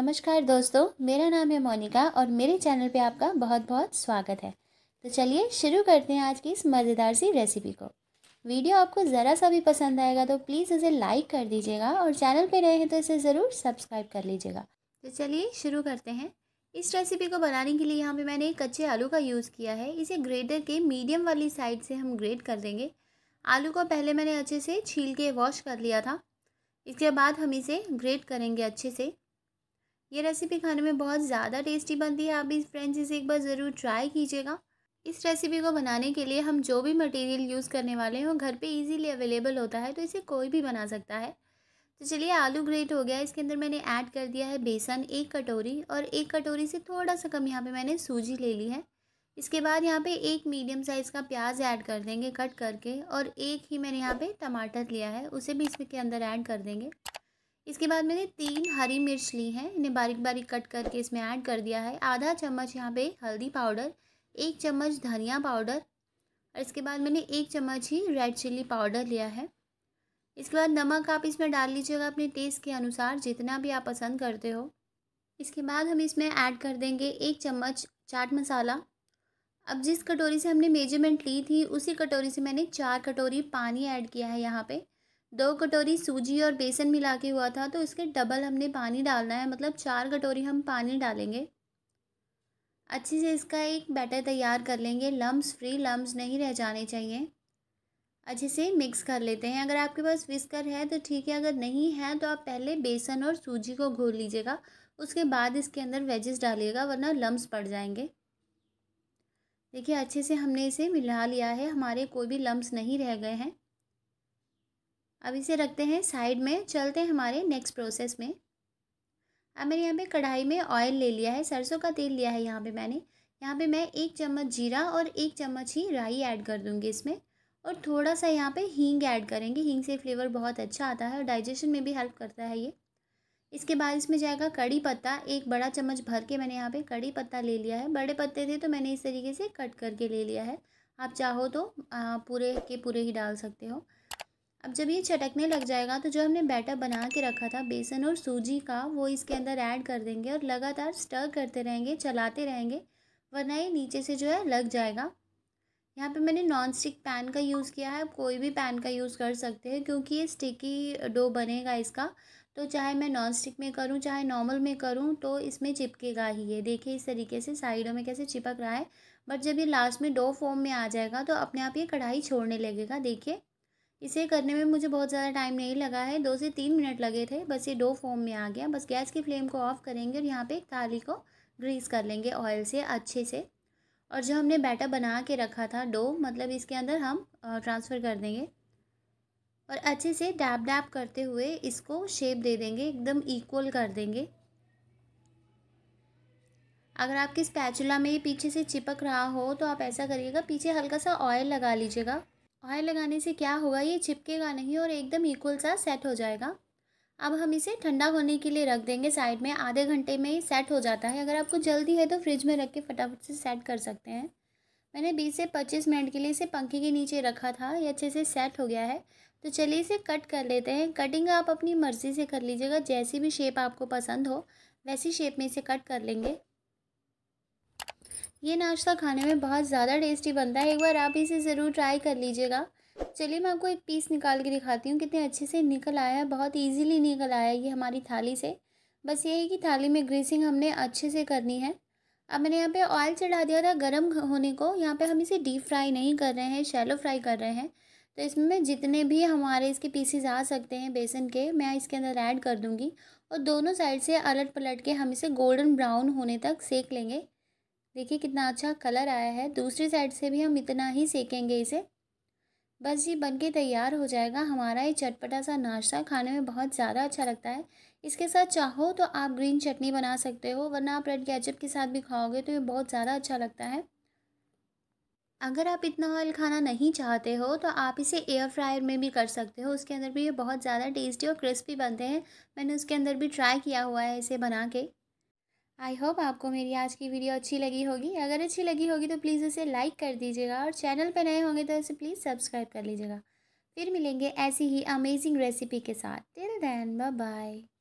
नमस्कार दोस्तों मेरा नाम है मोनिका और मेरे चैनल पे आपका बहुत बहुत स्वागत है तो चलिए शुरू करते हैं आज की इस मज़ेदार सी रेसिपी को वीडियो आपको ज़रा सा भी पसंद आएगा तो प्लीज़ इसे लाइक कर दीजिएगा और चैनल पे रहे हैं तो इसे ज़रूर सब्सक्राइब कर लीजिएगा तो चलिए शुरू करते हैं इस रेसिपी को बनाने के लिए यहाँ पर मैंने कच्चे आलू का यूज़ किया है इसे ग्रेटर के मीडियम वाली साइड से हम ग्रेट कर देंगे आलू को पहले मैंने अच्छे से छील के वॉश कर लिया था इसके बाद हम इसे ग्रेट करेंगे अच्छे से ये रेसिपी खाने में बहुत ज़्यादा टेस्टी बनती है आप भी फ्रेंड्स इसे एक बार ज़रूर ट्राई कीजिएगा इस रेसिपी को बनाने के लिए हम जो भी मटेरियल यूज़ करने वाले हैं वो घर पे इजीली अवेलेबल होता है तो इसे कोई भी बना सकता है तो चलिए आलू ग्रेट हो गया इसके अंदर मैंने ऐड कर दिया है बेसन एक कटोरी और एक कटोरी से थोड़ा सा कम यहाँ पर मैंने सूजी ले ली है इसके बाद यहाँ पर एक मीडियम साइज़ का प्याज ऐड कर देंगे कट करके और एक ही मैंने यहाँ पर टमाटर लिया है उसे भी इसके अंदर ऐड कर देंगे इसके बाद मैंने तीन हरी मिर्च ली है इन्हें बारीक बारीक कट करके इसमें ऐड कर दिया है आधा चम्मच यहाँ पे हल्दी पाउडर एक चम्मच धनिया पाउडर और इसके बाद मैंने एक चम्मच ही रेड चिल्ली पाउडर लिया है इसके बाद नमक आप इसमें डाल लीजिएगा अपने टेस्ट के अनुसार जितना भी आप पसंद करते हो इसके बाद हम इसमें ऐड कर देंगे एक चम्मच चाट मसाला अब जिस कटोरी से हमने मेजरमेंट ली थी उसी कटोरी से मैंने चार कटोरी पानी ऐड किया है यहाँ पे दो कटोरी सूजी और बेसन मिला के हुआ था तो इसके डबल हमने पानी डालना है मतलब चार कटोरी हम पानी डालेंगे अच्छे से इसका एक बैटर तैयार कर लेंगे लम्ब फ्री लम्ब नहीं रह जाने चाहिए अच्छे से मिक्स कर लेते हैं अगर आपके पास विस्कर है तो ठीक है अगर नहीं है तो आप पहले बेसन और सूजी को घोल लीजिएगा उसके बाद इसके अंदर वेजेस डालिएगा वरना लम्ब पड़ जाएंगे देखिए अच्छे से हमने इसे मिला लिया है हमारे कोई भी लम्ब नहीं रह गए हैं अब इसे रखते हैं साइड में चलते हैं हमारे नेक्स्ट प्रोसेस में अब मैंने यहाँ पे कढ़ाई में ऑयल ले लिया है सरसों का तेल लिया है यहाँ पे मैंने यहाँ पे मैं एक चम्मच जीरा और एक चम्मच ही राई ऐड कर दूँगी इसमें और थोड़ा सा यहाँ पे हींग ऐड करेंगे हींग से फ्लेवर बहुत अच्छा आता है और डाइजेशन में भी हेल्प करता है ये इसके बाद इसमें जाएगा कड़ी पत्ता एक बड़ा चम्मच भर के मैंने यहाँ पर कड़ी पत्ता ले लिया है बड़े पत्ते थे तो मैंने इस तरीके से कट करके ले लिया है आप चाहो तो पूरे के पूरे ही डाल सकते हो अब जब ये चटकने लग जाएगा तो जो हमने बैटर बना के रखा था बेसन और सूजी का वो इसके अंदर ऐड कर देंगे और लगातार स्टर करते रहेंगे चलाते रहेंगे वरना ये नीचे से जो है लग जाएगा यहाँ पे मैंने नॉन स्टिक पैन का यूज़ किया है आप कोई भी पैन का यूज़ कर सकते हैं क्योंकि ये स्टिकी डो बनेगा इसका तो चाहे मैं नॉन स्टिक में करूँ चाहे नॉर्मल में करूँ तो इसमें चिपकेगा ही ये देखिए इस तरीके से साइडों में कैसे चिपक रहा है बट जब ये लास्ट में डो फॉर्म में आ जाएगा तो अपने आप ये कढ़ाई छोड़ने लगेगा देखिए इसे करने में मुझे बहुत ज़्यादा टाइम नहीं लगा है दो से तीन मिनट लगे थे बस ये डो फॉर्म में आ गया बस गैस की फ्लेम को ऑफ़ करेंगे और यहाँ पे थाली को ग्रीस कर लेंगे ऑयल से अच्छे से और जो हमने बैटर बना के रखा था डो मतलब इसके अंदर हम ट्रांसफ़र कर देंगे और अच्छे से डैप डैप करते हुए इसको शेप दे देंगे एकदम इक्वल कर देंगे अगर आपके स्पैचुला में पीछे से चिपक रहा हो तो आप ऐसा करिएगा पीछे हल्का सा ऑयल लगा लीजिएगा ऑयल लगाने से क्या होगा ये चिपकेगा नहीं और एकदम इक्वल सा सेट हो जाएगा अब हम इसे ठंडा होने के लिए रख देंगे साइड में आधे घंटे में सेट हो जाता है अगर आपको जल्दी है तो फ्रिज में रख के फटाफट से सेट कर सकते हैं मैंने बीस से पच्चीस मिनट के लिए इसे पंखे के नीचे रखा था ये अच्छे से सेट हो गया है तो चलिए इसे कट कर लेते हैं कटिंग आप अपनी मर्ज़ी से कर लीजिएगा जैसी भी शेप आपको पसंद हो वैसी शेप में इसे कट कर लेंगे ये नाश्ता खाने में बहुत ज़्यादा टेस्टी बनता है एक बार आप इसे ज़रूर ट्राई कर लीजिएगा चलिए मैं आपको एक पीस निकाल के दिखाती हूँ कितने अच्छे से निकल आया है बहुत इजीली निकल आया है ये हमारी थाली से बस ये है कि थाली में ग्रीसिंग हमने अच्छे से करनी है अब मैंने यहाँ पे ऑयल चढ़ा दिया था गर्म होने को यहाँ पे हम इसे डीप फ्राई नहीं कर रहे हैं शैलो फ्राई कर रहे हैं तो इसमें जितने भी हमारे इसके पीसेज आ सकते हैं बेसन के मैं इसके अंदर ऐड कर दूँगी और दोनों साइड से अलट पलट के हम इसे गोल्डन ब्राउन होने तक सेक लेंगे देखिए कितना अच्छा कलर आया है दूसरी साइड से भी हम इतना ही सेकेंगे इसे बस ये बन के तैयार हो जाएगा हमारा ये चटपटा सा नाश्ता खाने में बहुत ज़्यादा अच्छा लगता है इसके साथ चाहो तो आप ग्रीन चटनी बना सकते हो वरना आप रेड कैचअप के साथ भी खाओगे तो ये बहुत ज़्यादा अच्छा लगता है अगर आप इतना ऑयल खाना नहीं चाहते हो तो आप इसे एयर फ्रायर में भी कर सकते हो उसके अंदर भी ये बहुत ज़्यादा टेस्टी और क्रिस्पी बनते हैं मैंने उसके अंदर भी ट्राई किया हुआ है इसे बना के आई होप आपको मेरी आज की वीडियो अच्छी लगी होगी अगर अच्छी लगी होगी तो प्लीज़ उसे लाइक कर दीजिएगा और चैनल पर नए होंगे तो उसे प्लीज़ सब्सक्राइब कर लीजिएगा फिर मिलेंगे ऐसी ही अमेजिंग रेसिपी के साथ टिल देन बाय